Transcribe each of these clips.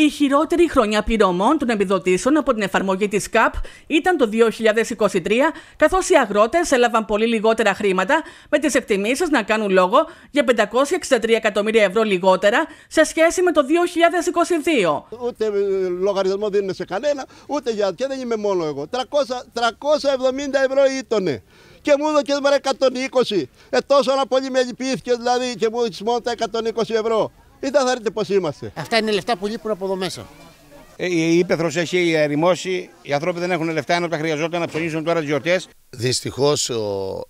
Η χειρότερη χρονιά πληρωμών των επιδοτήσεων από την εφαρμογή της ΚΑΠ ήταν το 2023, καθώς οι αγρότες έλαβαν πολύ λιγότερα χρήματα, με τις εκτιμήσεις να κάνουν λόγο για 563 εκατομμύρια ευρώ λιγότερα σε σχέση με το 2022. Ούτε ε, λογαριασμό δίνουν σε κανένα, ούτε για. Και δεν είμαι μόνο εγώ. 370 ευρώ ήτονε και μου έδωκες 120. Ε, τόσο πολύ με λυπήθηκε δηλαδή και μου έδωκε μόνο τα 120 ευρώ. Ήταν θα δείτε πω είμαστε. Αυτά είναι λεφτά που λείπουν από εδώ μέσα. Ε, η ύπεθρο έχει ερημώσει. Οι άνθρωποι δεν έχουν λεφτά ενώ τα χρειαζόταν να ψωνίσουν τώρα τις γιορτές. Δυστυχώς,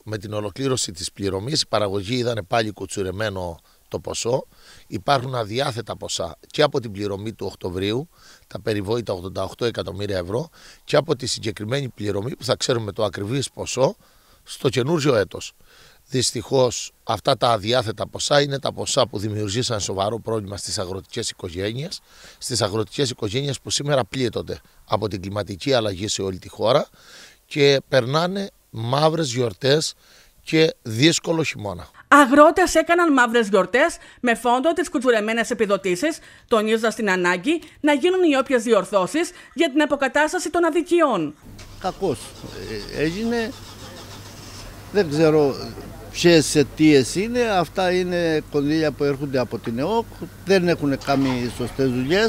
με την ολοκλήρωση της πληρωμής, η παραγωγή ήταν πάλι κουτσουρεμένο το ποσό. Υπάρχουν αδιάθετα ποσά και από την πληρωμή του Οκτωβρίου, τα περιβόητα 88 εκατομμύρια ευρώ, και από τη συγκεκριμένη πληρωμή που θα ξέρουμε το ακριβής ποσό στο καινούριο έτος. Δυστυχώς αυτά τα αδιάθετα ποσά είναι τα ποσά που δημιουργήσαν σοβαρό πρόβλημα στις αγροτικές οικογένειες. Στις αγροτικές οικογένειες που σήμερα πλήττονται από την κλιματική αλλαγή σε όλη τη χώρα και περνάνε μαύρες γιορτές και δύσκολο χειμώνα. Αγρότες έκαναν μαύρες γιορτές με φόντο τις κουτσουρεμένες επιδοτήσεις, τονίζοντας την ανάγκη να γίνουν οι όποιες διορθώσεις για την αποκατάσταση των αδικιών. Κακώ ε, έγινε. Δεν ξέρω ποιες αιτίες είναι. Αυτά είναι κονδύλια που έρχονται από την ΕΟΚ, δεν έχουν κάνει σωστές δουλειές.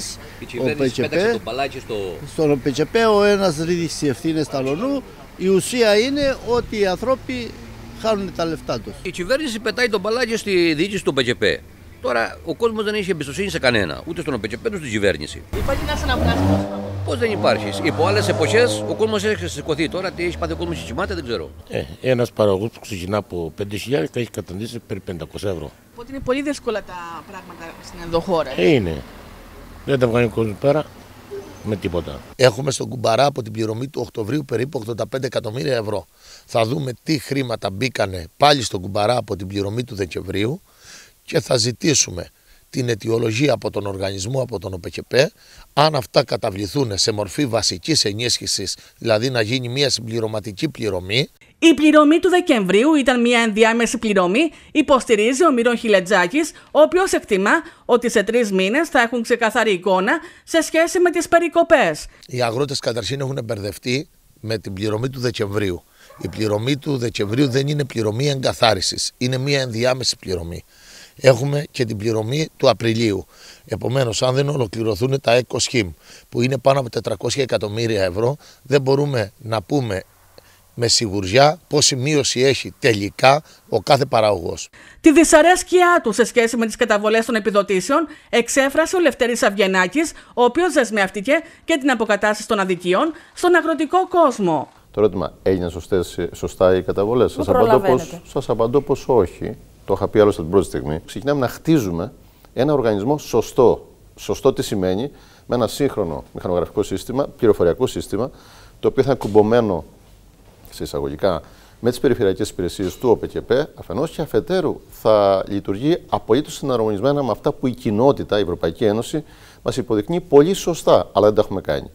Ο ΠΕΚΕΠΕ, στο... στον ΠΕΚΕΠΕ ο ένας τι ευθύνε λονού Η ουσία είναι ότι οι άνθρωποι χάνουν τα λεφτά τους. Η κυβέρνηση πετάει τον παλάκι στη διοίκηση του ΠΕΚΕΠΕ. Τώρα ο κόσμος δεν έχει εμπιστοσύνη σε κανένα, ούτε στον ΠΕΚΕΠΕ, ούτε στην κυβέρνηση. Υπάρχει Πώ δεν υπάρχεις. Υπό άλλες εποχές ο κόσμος έχει σηκωθεί. Τώρα τι έχει πάθει ο κόσμος και κοιμάται, δεν ξέρω. Ε, Ένας παραγωγός που ξεκινά από 5.000 έχει καταντήσει περί 500 ευρώ. Οπότε είναι πολύ δύσκολα τα πράγματα στην ενδοχώρα. Ε, ε είναι. Δεν τα βγάλει ο κόσμος πέρα με τίποτα. Έχουμε στον κουμπαρά από την πληρωμή του Οκτωβρίου περίπου 85 εκατομμύρια ευρώ. Θα δούμε τι χρήματα μπήκανε πάλι στον κουμπαρά από την πληρωμή του Δεκεμβρίου και θα ζητήσουμε την αιτιολογία από τον οργανισμό, από τον ΟΠΕΚΕΠΕ, αν αυτά καταβληθούν σε μορφή βασικής ενίσχυσης, δηλαδή να γίνει μια συμπληρωματική πληρωμή. Η πληρωμή του Δεκεμβρίου ήταν μια ενδιάμεση πληρωμή, υποστηρίζει ο Μύρο Χιλετζάκης, ο οποίος εκτιμά ότι σε τρεις μήνες θα έχουν ξεκαθαρή εικόνα σε σχέση με τις περικοπές. Οι αγρότες καταρχήν έχουν μπερδευτεί με την πληρωμή του Δεκεμβρίου. Η πληρωμή του Δεκεμβρίου δεν είναι πληρωμή εγκαθάρισης, είναι μια ενδιάμεση πληρωμή έχουμε και την πληρωμή του Απριλίου. Επομένως, αν δεν ολοκληρωθούν τα ECO Scheme, που είναι πάνω από 400 εκατομμύρια ευρώ, δεν μπορούμε να πούμε με σιγουριά πόση μείωση έχει τελικά ο κάθε παραγωγός. Τη δυσαρέσκειά του σε σχέση με τις καταβολές των επιδοτήσεων εξέφρασε ο Λευτέρης Αυγενάκης, ο οποίος δεσμεύτηκε και την αποκατάσταση των αδικιών στον αγροτικό κόσμο. Το ερώτημα, έγιναν σωστές, σωστά οι καταβολές. Σας απαντώ πως όχι το είχα πει άλλωστε την πρώτη στιγμή, ξεκινάμε να χτίζουμε ένα οργανισμό σωστό. Σωστό τι σημαίνει, με ένα σύγχρονο μηχανογραφικό σύστημα, πληροφοριακό σύστημα, το οποίο θα είναι κουμπωμένο σε εισαγωγικά με τις περιφερειακές υπηρεσίες του ΟΠΕΚΕΠΕ, αφενός και αφετέρου θα λειτουργεί απολύτως συναρμονισμένα με αυτά που η κοινότητα, η Ευρωπαϊκή Ένωση, μας υποδεικνύει πολύ σωστά, αλλά δεν τα έχουμε κάνει.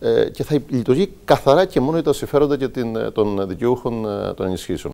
Ε, και θα λειτουργεί καθαρά και μόνο για τα συμφέροντα και ε, των δικαιούχων ε, των ενισχύσεων.